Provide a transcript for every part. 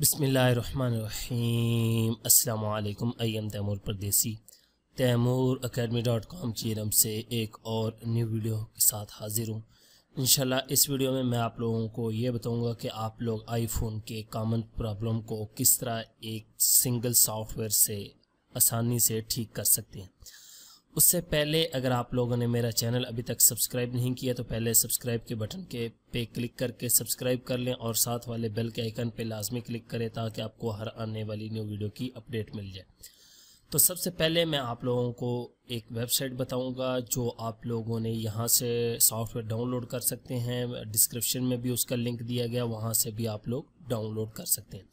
बिसमीम् अल्लाम आई am Taimur Pardesi Taimur academy dot com चीरम से एक और न्यू वीडियो के साथ हाज़िर हूँ इन इस वीडियो में मैं आप लोगों को ये बताऊँगा कि आप लोग आईफोन के कामन प्रॉब्लम को किस तरह एक सिंगल सॉफ्टवेयर से आसानी से ठीक कर सकते हैं उससे पहले अगर आप लोगों ने मेरा चैनल अभी तक सब्सक्राइब नहीं किया तो पहले सब्सक्राइब के बटन के पे क्लिक करके सब्सक्राइब कर लें और साथ वाले बेल के आइकन पे लाजमी क्लिक करें ताकि आपको हर आने वाली न्यू वीडियो की अपडेट मिल जाए तो सबसे पहले मैं आप लोगों को एक वेबसाइट बताऊंगा जो आप लोगों ने यहाँ से सॉफ्टवेयर डाउनलोड कर सकते हैं डिस्क्रिप्शन में भी उसका लिंक दिया गया वहाँ से भी आप लोग डाउनलोड कर सकते हैं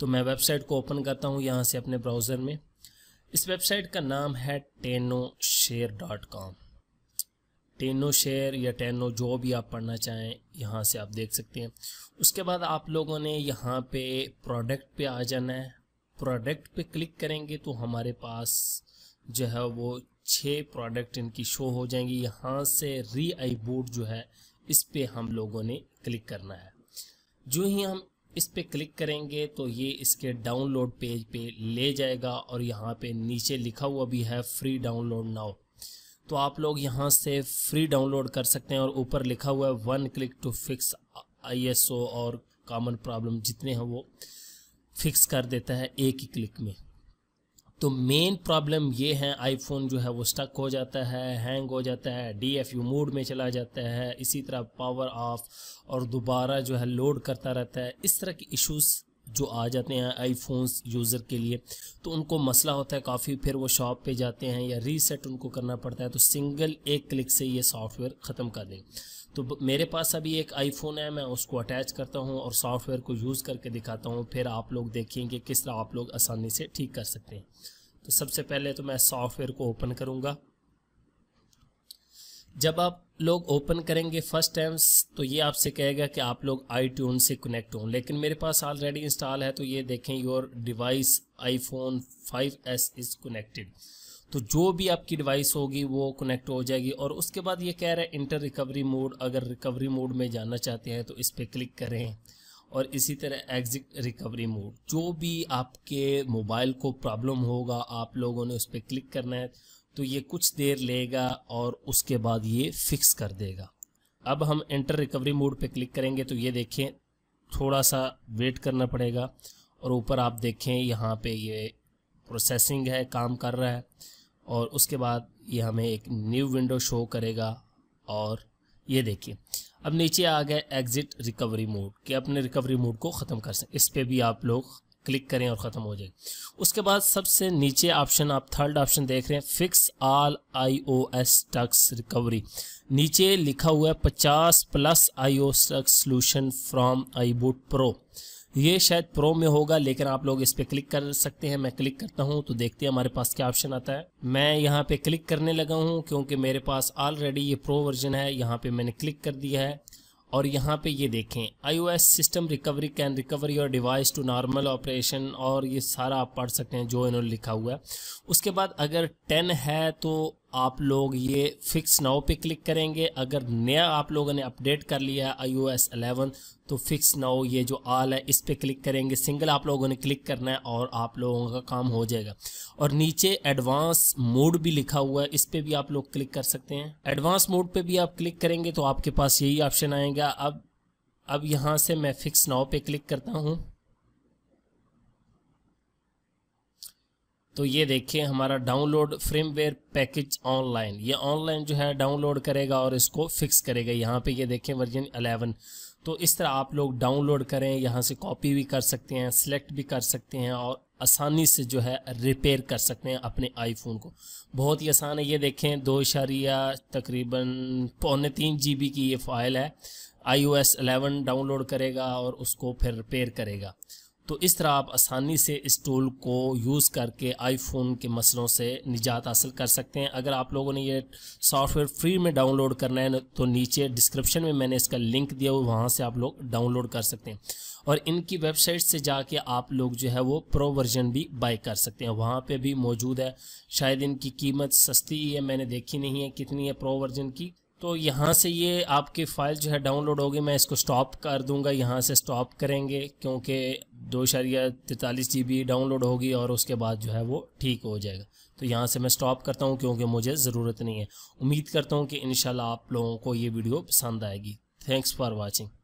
तो मैं वेबसाइट को ओपन करता हूँ यहाँ से अपने ब्राउज़र में इस वेबसाइट का नाम है Tenorshare dot com Tenorshare या टेनो जो भी आप पढ़ना चाहें यहाँ से आप देख सकते हैं उसके बाद आप लोगों ने यहाँ पे प्रोडक्ट पे आ जाना है प्रोडक्ट पे क्लिक करेंगे तो हमारे पास जो है वो छह प्रोडक्ट इनकी शो हो जाएंगी यहाँ से री आई बूट जो है इस पर हम लोगों ने क्लिक करना है जो ही हम इस पर क्लिक करेंगे तो ये इसके डाउनलोड पेज पे ले जाएगा और यहाँ पे नीचे लिखा हुआ भी है फ्री डाउनलोड नाउ तो आप लोग यहाँ से फ्री डाउनलोड कर सकते हैं और ऊपर लिखा हुआ है one click to fix ISO और कॉमन प्रॉब्लम जितने हैं वो फिक्स कर देता है एक ही क्लिक में तो मेन प्रॉब्लम ये है आईफोन जो है वो स्टक हो जाता है हैंग हो जाता है डी एफ यू मोड में चला जाता है इसी तरह पावर ऑफ और दोबारा जो है लोड करता रहता है इस तरह के इश्यूज़ जो आ जाते हैं आईफोन्स यूज़र के लिए तो उनको मसला होता है काफ़ी फिर वो शॉप पे जाते हैं या रीसेट उनको करना पड़ता है तो सिंगल एक क्लिक से ये सॉफ्टवेयर ख़त्म कर दें तो मेरे पास अभी एक आईफोन है मैं उसको अटैच करता हूँ और सॉफ्टवेयर को यूज़ करके दिखाता हूँ फिर आप लोग देखेंगे किस तरह आप लोग आसानी से ठीक कर सकते हैं तो सबसे पहले तो मैं सॉफ्टवेयर को ओपन करूँगा जब आप लोग ओपन करेंगे फर्स्ट टाइम्स तो ये आपसे कहेगा कि आप लोग आई ट्यून से कनेक्ट हों लेकिन मेरे पास ऑलरेडी इंस्टॉल है तो ये देखें your device iPhone 5s is connected तो जो भी आपकी डिवाइस होगी वो कनेक्ट हो जाएगी और उसके बाद ये कह रहा है इंटर रिकवरी मोड अगर रिकवरी मोड में जाना चाहते हैं तो इस पर क्लिक करें और इसी तरह एग्जिट रिकवरी मोड जो भी आपके मोबाइल को प्रॉब्लम होगा आप लोगों ने उस पर क्लिक करना है तो ये कुछ देर लेगा और उसके बाद ये फिक्स कर देगा अब हम एंटर रिकवरी मोड पे क्लिक करेंगे तो ये देखें थोड़ा सा वेट करना पड़ेगा और ऊपर आप देखें यहाँ पे ये प्रोसेसिंग है काम कर रहा है और उसके बाद ये हमें एक न्यू विंडो शो करेगा और ये देखिए अब नीचे आ गए एग्ज़िट रिकवरी मोड कि अपने रिकवरी मोड को ख़त्म कर सकें इस पर भी आप लोग क्लिक करें और ख़त्म हो जाए उसके बाद सबसे नीचे ऑप्शन आप थर्ड ऑप्शन देख रहे हैं fix all iOS stucks recovery नीचे लिखा हुआ है पचास प्लस आईओ टक्स सोल्यूशन आई आईबूट प्रो ये शायद प्रो में होगा लेकिन आप लोग इस पर क्लिक कर सकते हैं मैं क्लिक करता हूं तो देखते हैं हमारे पास क्या ऑप्शन आता है मैं यहां पे क्लिक करने लगा हूं क्योंकि मेरे पास ऑलरेडी ये प्रो वर्जन है यहां पे मैंने क्लिक कर दिया है और यहाँ पे ये देखें iOS system recovery can recover your device to normal operation और ये सारा आप पढ़ सकते हैं जो इन्होंने लिखा हुआ है उसके बाद अगर टेन है तो आप लोग ये फिक्स नाउ पे क्लिक करेंगे अगर नया आप लोगों ने अपडेट कर लिया है एस अलेवन तो फिक्स नाउ ये जो आल है इस पे क्लिक करेंगे सिंगल आप लोगों ने क्लिक करना है और आप लोगों का काम हो जाएगा और नीचे एडवांस मोड भी लिखा हुआ है इस पर भी आप लोग क्लिक कर सकते हैं एडवांस मोड पे भी आप क्लिक करेंगे तो आपके पास यही ऑप्शन आएगा अब अब यहाँ से मैं फिक्स नाव पे क्लिक करता हूँ तो ये देखिए हमारा डाउनलोड फ्रेमवेयर पैकेज ऑनलाइन ये ऑनलाइन जो है डाउनलोड करेगा और इसको फिक्स करेगा यहाँ पे ये देखें वर्जन 11 तो इस तरह आप लोग डाउनलोड करें यहाँ से कॉपी भी कर सकते हैं सिलेक्ट भी कर सकते हैं और आसानी से जो है रिपेयर कर सकते हैं अपने आईफोन को बहुत ही आसान है ये देखें दो इशारिया तकरीबन पौने तीन जी की ये फाइल है आई ओ एस डाउनलोड करेगा और उसको फिर रिपेयर करेगा तो इस तरह आप आसानी से इस टूल को यूज़ करके आईफोन के मसलों से निजात हासिल कर सकते हैं अगर आप लोगों ने ये सॉफ्टवेयर फ्री में डाउनलोड करना है तो नीचे डिस्क्रिप्शन में मैंने इसका लिंक दिया हुआ वहाँ से आप लोग डाउनलोड कर सकते हैं और इनकी वेबसाइट से जाके आप लोग जो है वो प्रो वर्जन भी बाई कर सकते हैं वहाँ पर भी मौजूद है शायद इनकी कीमत सस्ती ही है मैंने देखी नहीं है कितनी है प्रो वर्जन की तो यहाँ से ये आपकी फ़ाइल जो है डाउनलोड होगी मैं इसको स्टॉप कर दूंगा यहाँ से स्टॉप करेंगे क्योंकि दो इशारिया तैतालीस जी बी डाउनलोड होगी और उसके बाद जो है वो ठीक हो जाएगा तो यहाँ से मैं स्टॉप करता हूँ क्योंकि मुझे ज़रूरत नहीं है उम्मीद करता हूँ कि इन आप लोगों को ये वीडियो पसंद आएगी थैंक्स फॉर वॉचिंग